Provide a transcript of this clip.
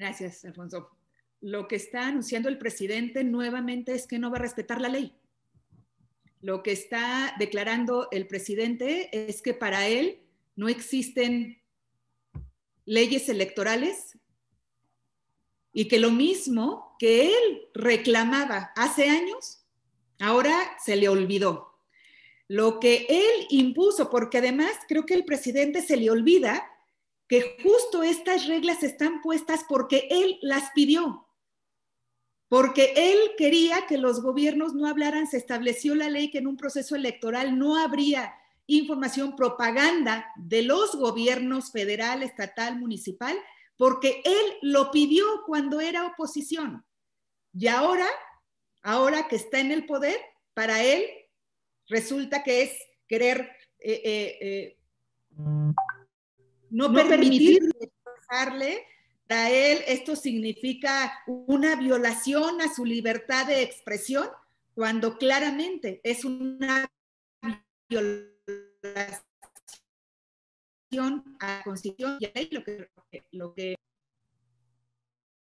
Gracias, Alfonso. Lo que está anunciando el presidente nuevamente es que no va a respetar la ley. Lo que está declarando el presidente es que para él no existen leyes electorales y que lo mismo que él reclamaba hace años, ahora se le olvidó. Lo que él impuso, porque además creo que el presidente se le olvida que justo estas reglas están puestas porque él las pidió, porque él quería que los gobiernos no hablaran, se estableció la ley que en un proceso electoral no habría información propaganda de los gobiernos federal, estatal, municipal, porque él lo pidió cuando era oposición. Y ahora, ahora que está en el poder, para él resulta que es querer eh, eh, eh, no, permitirle pasarle, a él esto significa una violación a su libertad de expresión, cuando claramente es una violación a la Constitución y lo que, lo que